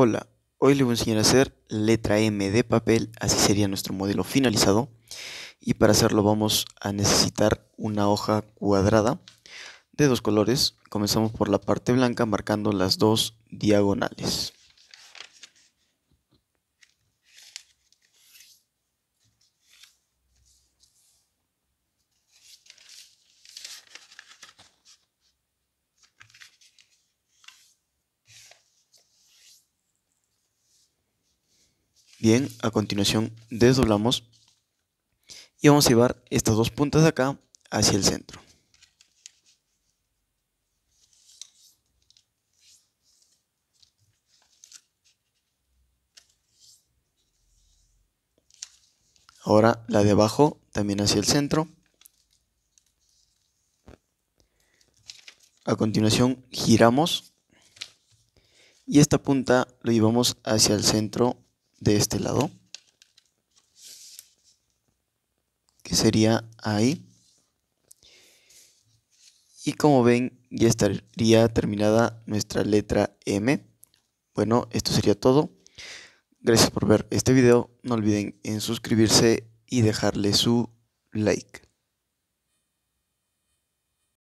Hola, hoy le voy a enseñar a hacer letra M de papel, así sería nuestro modelo finalizado. Y para hacerlo vamos a necesitar una hoja cuadrada de dos colores. Comenzamos por la parte blanca marcando las dos diagonales. Bien, a continuación desdoblamos y vamos a llevar estas dos puntas de acá hacia el centro. Ahora la de abajo también hacia el centro. A continuación giramos y esta punta lo llevamos hacia el centro de este lado, que sería ahí. Y como ven, ya estaría terminada nuestra letra M. Bueno, esto sería todo. Gracias por ver este video. No olviden en suscribirse y dejarle su like.